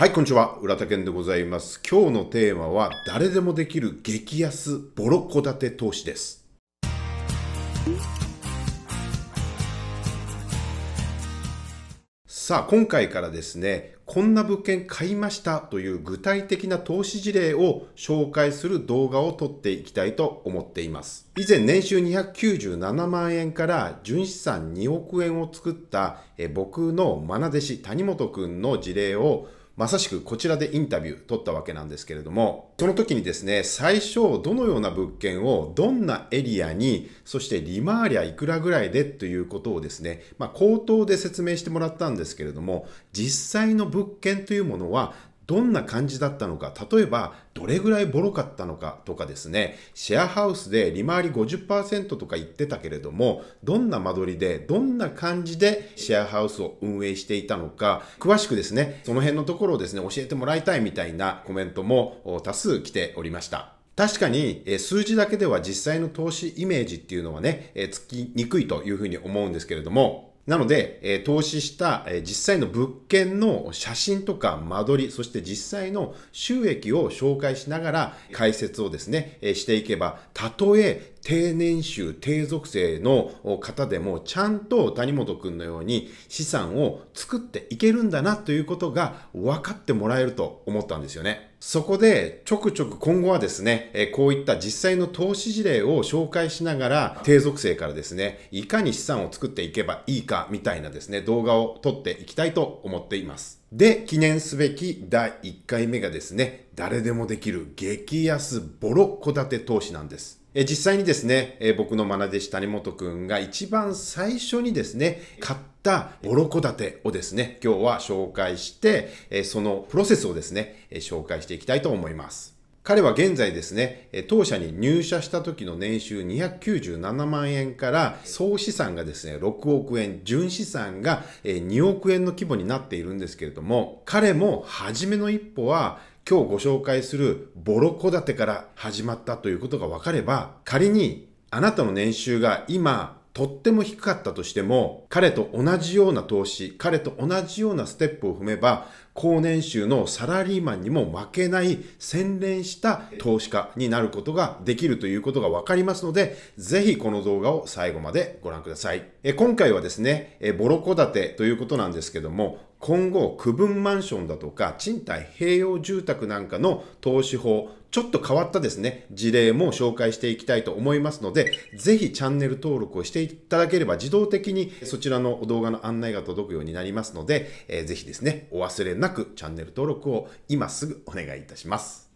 はい、こんにちは。浦田健でございます。今日のテーマは、誰でもできる激安ボロ戸建て投資です。さあ、今回からですね、こんな物件買いましたという具体的な投資事例を紹介する動画を撮っていきたいと思っています。以前年収297万円から純資産2億円を作った僕の愛弟子谷本くんの事例をまさしくこちらでインタビュー取ったわけなんですけれども、その時にですね、最初どのような物件をどんなエリアに、そして利回りはいくらぐらいでということをですね、まあ、口頭で説明してもらったんですけれども、実際の物件というものはどんな感じだったのか、例えばどれぐらいボロかったのかとかですね、シェアハウスで利回り50%とか言ってたけれども、どんな間取りで、どんな感じでシェアハウスを運営していたのか、詳しくですね、その辺のところをですね、教えてもらいたいみたいなコメントも多数来ておりました。確かに数字だけでは実際の投資イメージっていうのはね、つきにくいというふうに思うんですけれども、なので、え投資した実際の物件の写真とか間取り、そして実際の収益を紹介しながら解説をですね、していけば、たとえ低年収、低属性の方でも、ちゃんと谷本くんのように資産を作っていけるんだなということが分かってもらえると思ったんですよね。そこで、ちょくちょく今後はですね、えこういった実際の投資事例を紹介しながら、低属性からですね、いかに資産を作っていけばいいかみたいなですね、動画を撮っていきたいと思っています。で、記念すべき第1回目がですね、誰でもできる激安ボロ戸建て投資なんです。え実際にですね、え僕の愛弟子谷本くんが一番最初にですね、買ったボロコ建てをですね、今日は紹介して、えそのプロセスをですね、え紹介していきたいと思います。彼は現在ですね、当社に入社した時の年収297万円から総資産がですね、6億円、純資産が2億円の規模になっているんですけれども、彼も初めの一歩は今日ご紹介するボロ戸建てから始まったということが分かれば、仮にあなたの年収が今、とっても低かったとしても、彼と同じような投資、彼と同じようなステップを踏めば、高年収のサラリーマンにも負けない洗練した投資家になることができるということが分かりますので、ぜひこの動画を最後までご覧ください。え今回はですねえ、ボロ戸建てということなんですけども、今後、区分マンションだとか、賃貸併用住宅なんかの投資法、ちょっと変わったですね、事例も紹介していきたいと思いますので、ぜひチャンネル登録をしていただければ自動的にそちらの動画の案内が届くようになりますので、えー、ぜひですね、お忘れなくなくチャンネル登録を今すぐお願いいたします。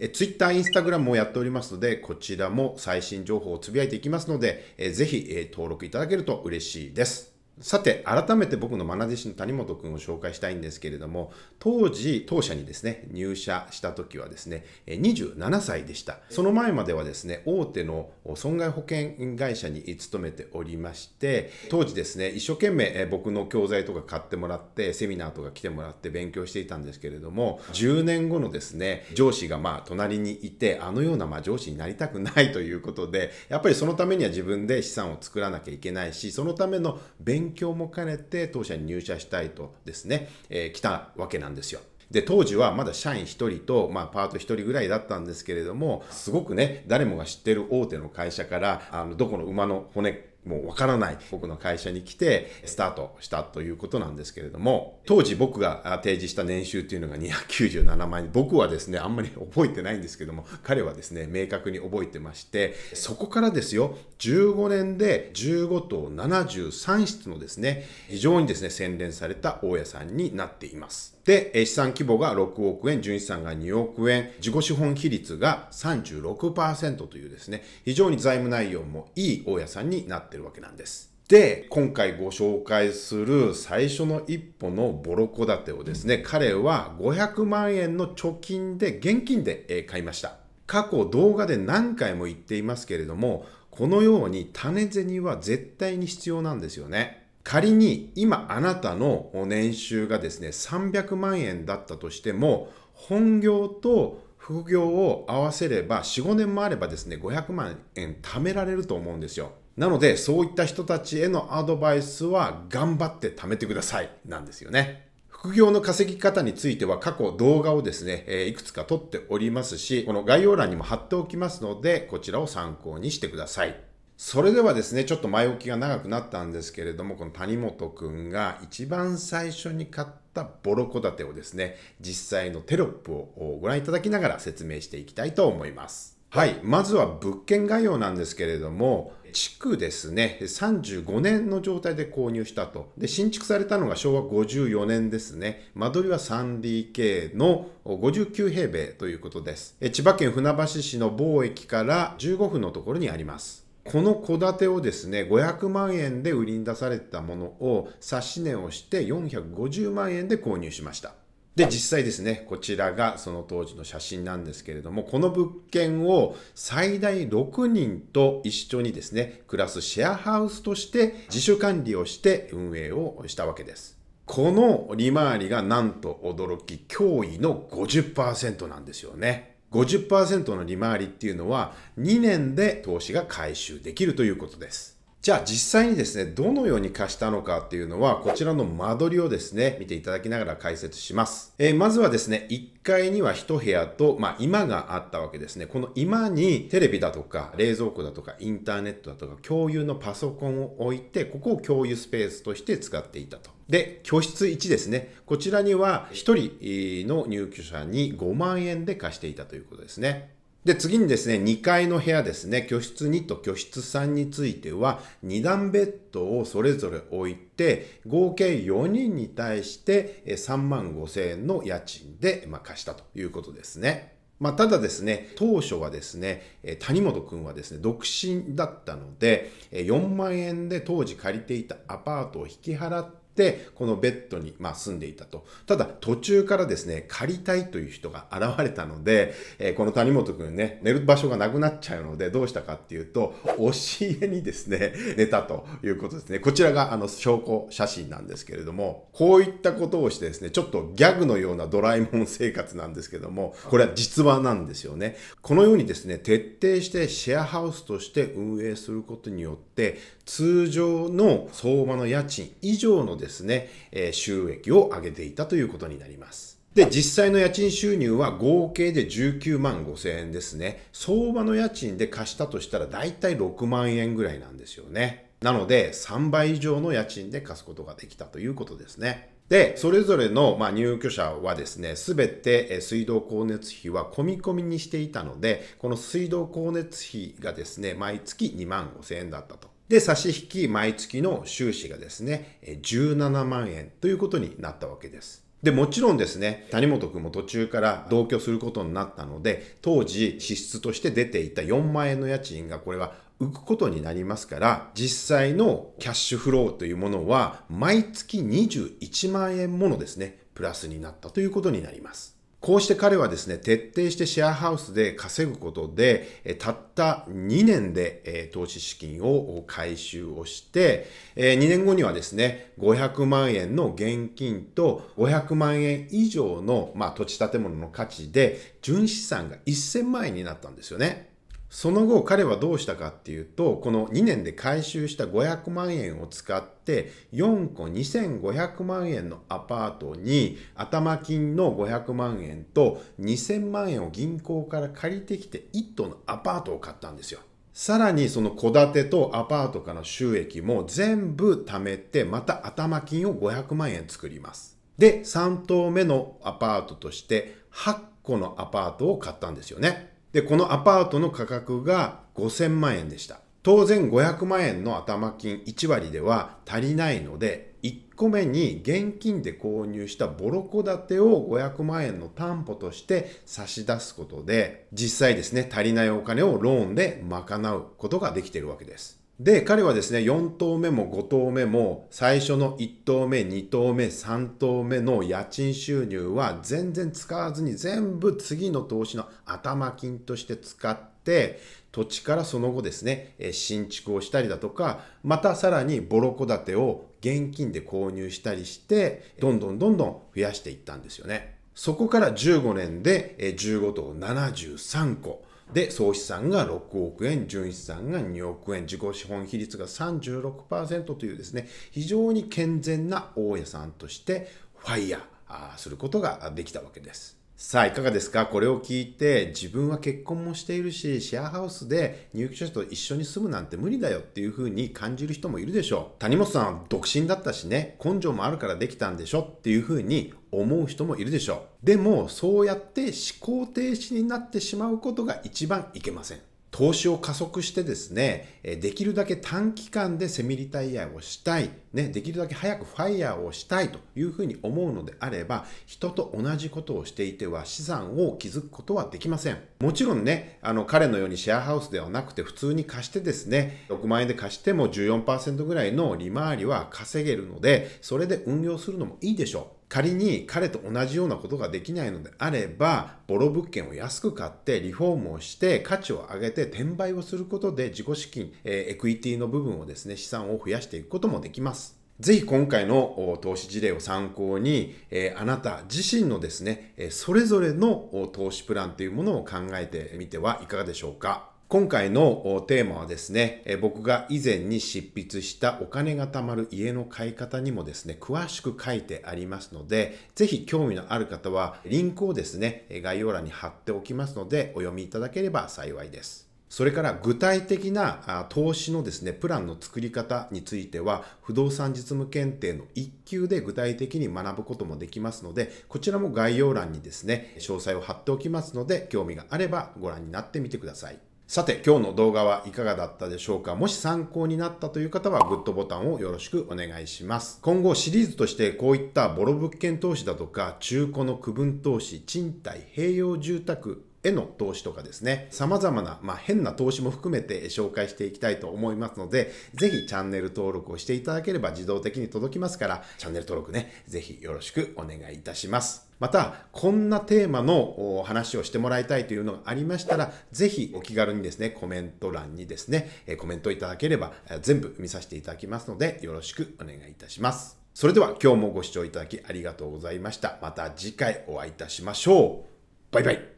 え Twitter、i n s t a g もやっておりますので、こちらも最新情報をつぶやいていきますので、えぜひ、え登録いただけると嬉しいです。さて、改めて僕の学弟子の谷本くんを紹介したいんですけれども、当時、当社にですね、入社した時はですね、27歳でした。その前まではですね、大手の損害保険会社に勤めておりまして、当時ですね、一生懸命僕の教材とか買ってもらって、セミナーとか来てもらって勉強していたんですけれども、10年後のですね、上司がまあ隣にいて、あのようなま上司になりたくないということで、やっぱりそのためには自分で資産を作らなきゃいけないし、そのための勉強勉強も兼ねて当社に入社したいとですね、えー、来たわけなんですよ。で、当時はまだ社員1人と、まあ、パート1人ぐらいだったんですけれども、すごくね、誰もが知ってる大手の会社から、あの、どこの馬の骨もうわからない僕の会社に来てスタートしたということなんですけれども、当時僕が提示した年収っていうのが297万円。僕はですね、あんまり覚えてないんですけども、彼はですね、明確に覚えてまして、そこからですよ、15年で15棟73室のですね、非常にですね、洗練された大家さんになっています。で、資産規模が6億円、純資産が2億円、自己資本比率が36%というですね、非常に財務内容もいい大家さんになってるわけなんです。で、今回ご紹介する最初の一歩のボロ戸建てをですね、彼は500万円の貯金で、現金で買いました。過去動画で何回も言っていますけれども、このように種銭は絶対に必要なんですよね。仮に今あなたの年収がですね、300万円だったとしても、本業と副業を合わせれば4、5年もあればですね、500万円貯められると思うんですよ。なので、そういった人たちへのアドバイスは頑張って貯めてください。なんですよね。副業の稼ぎ方については過去動画をですね、いくつか撮っておりますし、この概要欄にも貼っておきますので、こちらを参考にしてください。それではですね、ちょっと前置きが長くなったんですけれども、この谷本くんが一番最初に買ったボロ戸建てをですね、実際のテロップをご覧いただきながら説明していきたいと思います。はい、まずは物件概要なんですけれども、築ですね、35年の状態で購入したと。で、新築されたのが昭和54年ですね。間取りは 3DK の59平米ということです。千葉県船橋市の某駅から15分のところにあります。この戸建てをですね、500万円で売りに出されたものを差し値をして450万円で購入しました。で、実際ですね、こちらがその当時の写真なんですけれども、この物件を最大6人と一緒にですね、暮らすシェアハウスとして自主管理をして運営をしたわけです。この利回りがなんと驚き驚異の50%なんですよね。50%の利回りっていうのは2年で投資が回収できるということです。じゃあ実際にですね、どのように貸したのかっていうのは、こちらの間取りをですね、見ていただきながら解説します。えー、まずはですね、1階には1部屋と、まあ、居間があったわけですね。この居間にテレビだとか、冷蔵庫だとか、インターネットだとか、共有のパソコンを置いて、ここを共有スペースとして使っていたと。で、居室1ですね。こちらには1人の入居者に5万円で貸していたということですね。で、次にですね、2階の部屋ですね、居室2と居室3については、2段ベッドをそれぞれ置いて、合計4人に対して3万5千円の家賃で、ま貸したということですね。まあ、ただですね、当初はですね、谷本くんはですね、独身だったので、4万円で当時借りていたアパートを引き払って、で、このベッドに、まあ、住んでいたと。ただ、途中からですね、借りたいという人が現れたので、えー、この谷本くんね、寝る場所がなくなっちゃうので、どうしたかっていうと、押し家にですね、寝たということですね。こちらが、あの、証拠写真なんですけれども、こういったことをしてですね、ちょっとギャグのようなドラえもん生活なんですけども、これは実話なんですよね。このようにですね、徹底してシェアハウスとして運営することによって、通常の相場の家賃以上のですね、えー、収益を上げていたということになります。で、実際の家賃収入は合計で19万5千円ですね。相場の家賃で貸したとしたら大体6万円ぐらいなんですよね。なので、3倍以上の家賃で貸すことができたということですね。で、それぞれの、まあ、入居者はですね、すべて水道光熱費は込み込みにしていたので、この水道光熱費がですね、毎月2万5千円だったと。で、差し引き毎月の収支がですね、17万円ということになったわけです。で、もちろんですね、谷本くんも途中から同居することになったので、当時支出として出ていた4万円の家賃がこれは浮くことになりますから、実際のキャッシュフローというものは毎月21万円ものですね、プラスになったということになります。こうして彼はですね、徹底してシェアハウスで稼ぐことで、たった2年で投資資金を回収をして、2年後にはですね、500万円の現金と500万円以上の、まあ、土地建物の価値で、純資産が1000万円になったんですよね。その後彼はどうしたかっていうと、この2年で回収した500万円を使って、4個2500万円のアパートに頭金の500万円と2000万円を銀行から借りてきて1棟のアパートを買ったんですよ。さらにその戸建てとアパートからの収益も全部貯めて、また頭金を500万円作ります。で、3棟目のアパートとして8個のアパートを買ったんですよね。で、このアパートの価格が5000万円でした。当然500万円の頭金1割では足りないので、1個目に現金で購入したボロ戸建てを500万円の担保として差し出すことで、実際ですね、足りないお金をローンで賄うことができているわけです。で、彼はですね、4投目も5投目も、最初の1投目、2投目、3投目の家賃収入は全然使わずに全部次の投資の頭金として使って、土地からその後ですね、新築をしたりだとか、またさらにボロ戸建てを現金で購入したりして、どんどんどんどん増やしていったんですよね。そこから15年で15棟73個。で、総資産が6億円、純資産が2億円、自己資本比率が36%というですね、非常に健全な大家さんとして、ファイヤーすることができたわけです。さあ、いかがですかこれを聞いて、自分は結婚もしているし、シェアハウスで入居者と一緒に住むなんて無理だよっていう風に感じる人もいるでしょう。谷本さんは独身だったしね、根性もあるからできたんでしょっていう風に思う人もいるでしょう。でも、そうやって思考停止になってしまうことが一番いけません。投資を加速してですね、できるだけ短期間でセミリタイヤをしたい、ね、できるだけ早くファイヤーをしたいというふうに思うのであれば、人と同じことをしていては資産を築くことはできません。もちろんね、あの彼のようにシェアハウスではなくて普通に貸してですね、6万円で貸しても14%ぐらいの利回りは稼げるので、それで運用するのもいいでしょう。仮に彼と同じようなことができないのであれば、ボロ物件を安く買ってリフォームをして価値を上げて転売をすることで自己資金、えエクイティの部分をですね、資産を増やしていくこともできます。ぜひ今回の投資事例を参考に、えあなた自身のですね、それぞれの投資プランというものを考えてみてはいかがでしょうか。今回のテーマはですね、僕が以前に執筆したお金が貯まる家の買い方にもですね、詳しく書いてありますので、ぜひ興味のある方はリンクをですね、概要欄に貼っておきますので、お読みいただければ幸いです。それから具体的な投資のですね、プランの作り方については、不動産実務検定の1級で具体的に学ぶこともできますので、こちらも概要欄にですね、詳細を貼っておきますので、興味があればご覧になってみてください。さて、今日の動画はいかがだったでしょうかもし参考になったという方はグッドボタンをよろしくお願いします。今後シリーズとしてこういったボロ物件投資だとか中古の区分投資、賃貸、併用住宅、への投資とかですね、様々な、まあ、変な投資も含めて紹介していきたいと思いますので、ぜひチャンネル登録をしていただければ自動的に届きますから、チャンネル登録ね、ぜひよろしくお願いいたします。また、こんなテーマの話をしてもらいたいというのがありましたら、ぜひお気軽にですね、コメント欄にですね、コメントいただければ全部見させていただきますので、よろしくお願いいたします。それでは今日もご視聴いただきありがとうございました。また次回お会いいたしましょう。バイバイ。